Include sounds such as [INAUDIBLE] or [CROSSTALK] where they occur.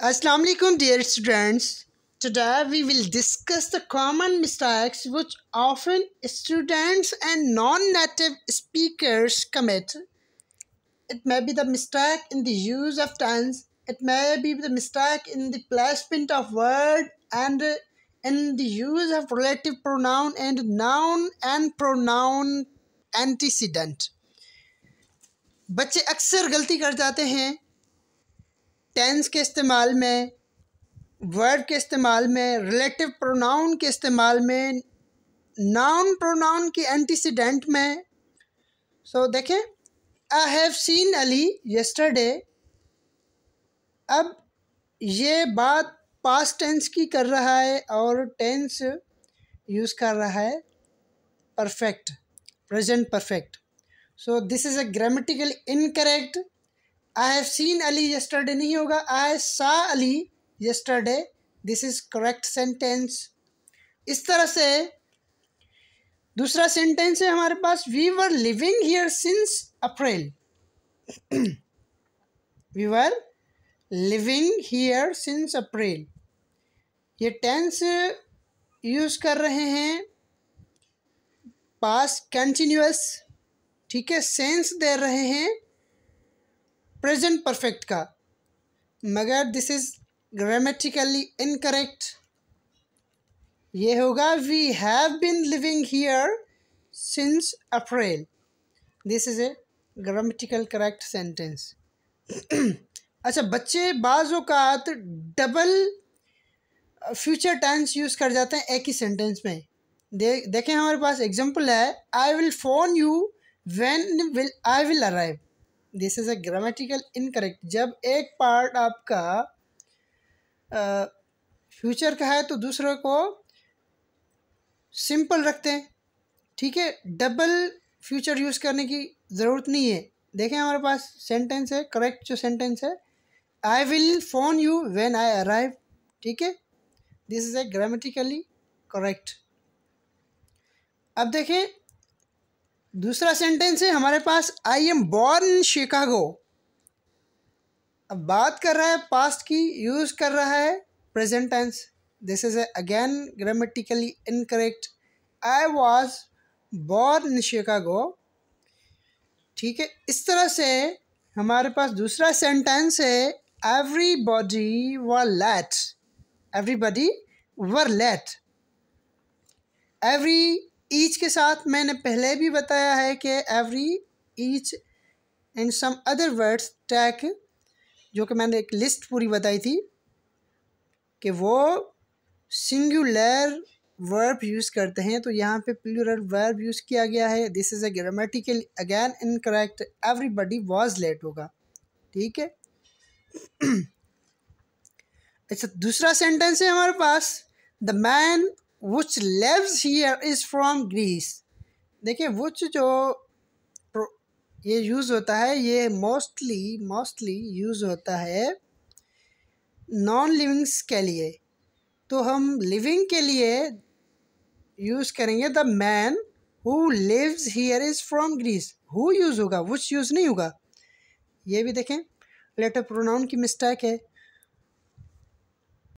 Assalamu alaikum dear students. Today we will discuss the common mistakes which often students and non-native speakers commit. It may be the mistake in the use of tense, it may be the mistake in the placement of word and in the use of relative pronoun and noun and pronoun antecedent. बच्चे अक्सर गलती कर जाते हैं tense के इस्तेमाल में word के इस्तेमाल में रिलेटिव प्रोनाउन के इस्तेमाल में नाउन प्रोनाउन के एंटीसीडेंट में सो so, देखें I have seen Ali yesterday अब ये बात पास्ट टेंस की कर रहा है और टेंस यूज़ कर रहा है perfect present perfect so this is a grammatical incorrect I have seen Ali yesterday नहीं होगा I saw Ali yesterday this is correct sentence इस तरह से दूसरा सेंटेंस है हमारे पास we were living here since April we were living here since April ये टेंस यूज़ कर रहे हैं पास कंटिन्यूस ठीक है सेंस दे रहे हैं प्रेजेंट परफेक्ट का मगर दिस इज़ ग्रामेटिकली इनकरेक्ट ये होगा we have been living here since April this is a grammatical correct sentence अच्छा बच्चे बाज़ अवत डबल फ्यूचर टेंस यूज़ कर जाते हैं एक ही सेंटेंस में दे देखें हमारे पास एग्जांपल है I will phone you when will I will arrive this is a grammatical incorrect जब एक पार्ट आपका फ्यूचर का है तो दूसरे को सिंपल रखते हैं ठीक है डबल फ्यूचर यूज़ करने की ज़रूरत नहीं है देखें हमारे पास सेंटेंस है करेक्ट जो सेंटेंस है I will phone you when I arrive ठीक है this is a grammatically correct अब देखें दूसरा सेंटेंस है हमारे पास आई एम बॉर्न शिकागो अब बात कर रहा है पास्ट की यूज़ कर रहा है present tense this is again grammatically incorrect I was born Chicago ठीक है इस तरह से हमारे पास दूसरा सेंटेंस है everybody were late everybody were late every each के साथ मैंने पहले भी बताया है कि every each and some other words tag जो कि मैंने एक लिस्ट पूरी बताई थी कि वो सिंगुलर वर्ब यूज़ करते हैं तो यहाँ पे प्लूरल वर्ब यूज़ किया गया है this is a grammatical again incorrect everybody was late होगा ठीक है [CLEARS THROAT] अच्छा दूसरा सेंटेंस है हमारे पास the man which lives here is from Greece देखिए वुच जो ये यूज़ होता है ये मोस्टली मोस्टली यूज़ होता है नॉन लिविंग्स के लिए तो हम लिविंग के लिए यूज़ करेंगे the man who lives here is from Greece who use होगा वुच यूज़ नहीं होगा ये भी देखें लेटर प्रोनाउन की मिस्टेक है